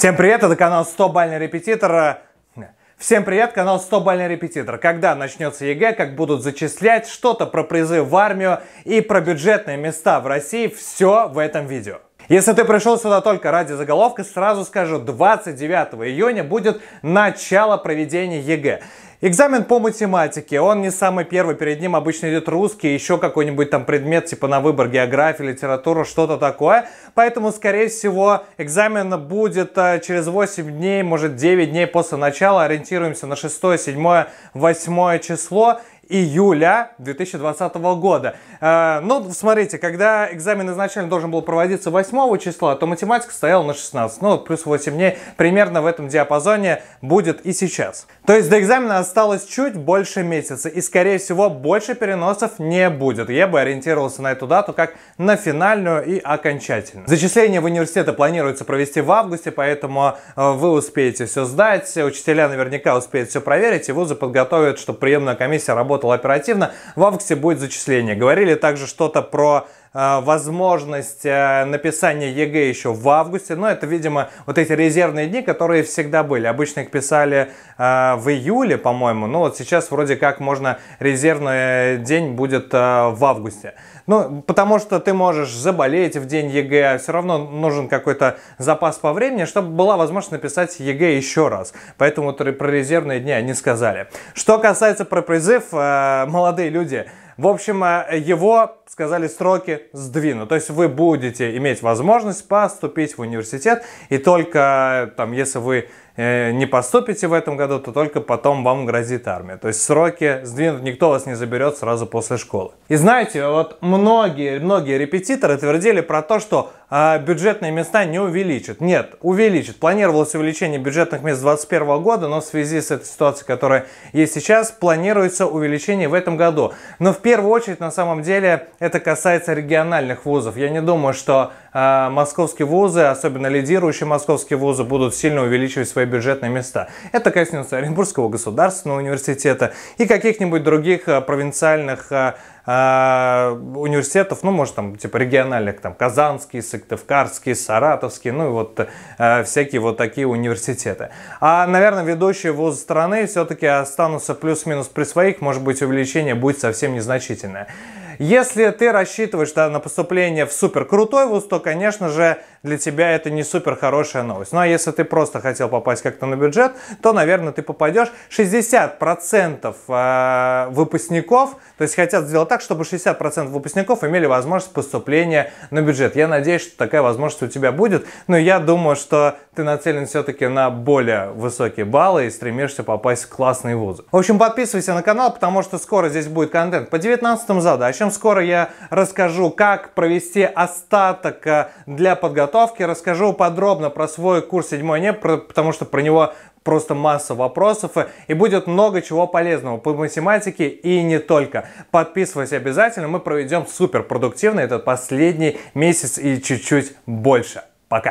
Всем привет, это канал 100 Бальный Репетитор. Э, всем привет, канал 100 Бальный Репетитор. Когда начнется ЕГЭ, как будут зачислять, что-то про призы в армию и про бюджетные места в России, все в этом видео. Если ты пришел сюда только ради заголовка, сразу скажу, 29 июня будет начало проведения ЕГЭ. Экзамен по математике, он не самый первый, перед ним обычно идет русский, еще какой-нибудь там предмет типа на выбор география, литература, что-то такое. Поэтому, скорее всего, экзамен будет э, через 8 дней, может 9 дней после начала, ориентируемся на 6, 7, 8 число июля 2020 года. Э, ну, смотрите, когда экзамен изначально должен был проводиться 8 числа, то математика стояла на 16, ну, плюс 8 дней, примерно в этом диапазоне будет и сейчас. То есть до экзамена осталось чуть больше месяца, и, скорее всего, больше переносов не будет. Я бы ориентировался на эту дату как на финальную и окончательную. Зачисление в университеты планируется провести в августе, поэтому э, вы успеете все сдать, учителя наверняка успеют все проверить, и вузы подготовят, чтобы приемная комиссия работала работал оперативно, в августе будет зачисление. Говорили также что-то про Э, возможность э, написания ЕГЭ еще в августе. Но это, видимо, вот эти резервные дни, которые всегда были. Обычно их писали э, в июле, по-моему. Но вот сейчас вроде как можно резервный день будет в августе. Ну, потому что ты можешь заболеть в день ЕГЭ, а все равно нужен какой-то запас по времени, чтобы была возможность написать ЕГЭ еще раз. Поэтому про резервные дни они сказали. Что касается про призыв, молодые люди, в общем, э, его, сказали, сроки сдвину. То есть вы будете иметь возможность поступить в университет, и только э, там, если вы Э, не поступите в этом году, то только потом вам грозит армия. То есть сроки сдвинут, никто вас не заберет сразу после школы. И знаете, вот многие, многие репетиторы твердили про то, что э, бюджетные места не увеличат. Нет, увеличат. Планировалось увеличение бюджетных мест 2021 года, но в связи с этой ситуацией, которая есть сейчас, планируется увеличение в этом году. Но в первую очередь, на самом деле, это касается региональных вузов. Я не думаю, что а, московские вузы, особенно лидирующие московские вузы, будут сильно увеличивать свои бюджетные места. Это коснется Оренбургского государственного университета и каких-нибудь других а, провинциальных а, университетов, ну, может, там, типа, региональных, там, Казанский, Сыктывкарский, Саратовский, ну, и вот э, всякие вот такие университеты. А, наверное, ведущие вузы страны все-таки останутся плюс-минус при своих, может быть, увеличение будет совсем незначительное. Если ты рассчитываешь да, на поступление в супер крутой вуз, то, конечно же, для тебя это не супер хорошая новость. Ну а если ты просто хотел попасть как-то на бюджет, то, наверное, ты попадешь. 60% э, выпускников, то есть хотят сделать так, чтобы 60% выпускников имели возможность поступления на бюджет. Я надеюсь, что такая возможность у тебя будет, но я думаю, что ты нацелен все-таки на более высокие баллы и стремишься попасть в классные вузы. В общем, подписывайся на канал, потому что скоро здесь будет контент по 19 задачам. Скоро я расскажу, как провести остаток э, для подготовки подготовки. Расскажу подробно про свой курс «Седьмой не», потому что про него просто масса вопросов и будет много чего полезного по математике и не только. Подписывайся обязательно, мы проведем супер продуктивно этот последний месяц и чуть-чуть больше. Пока!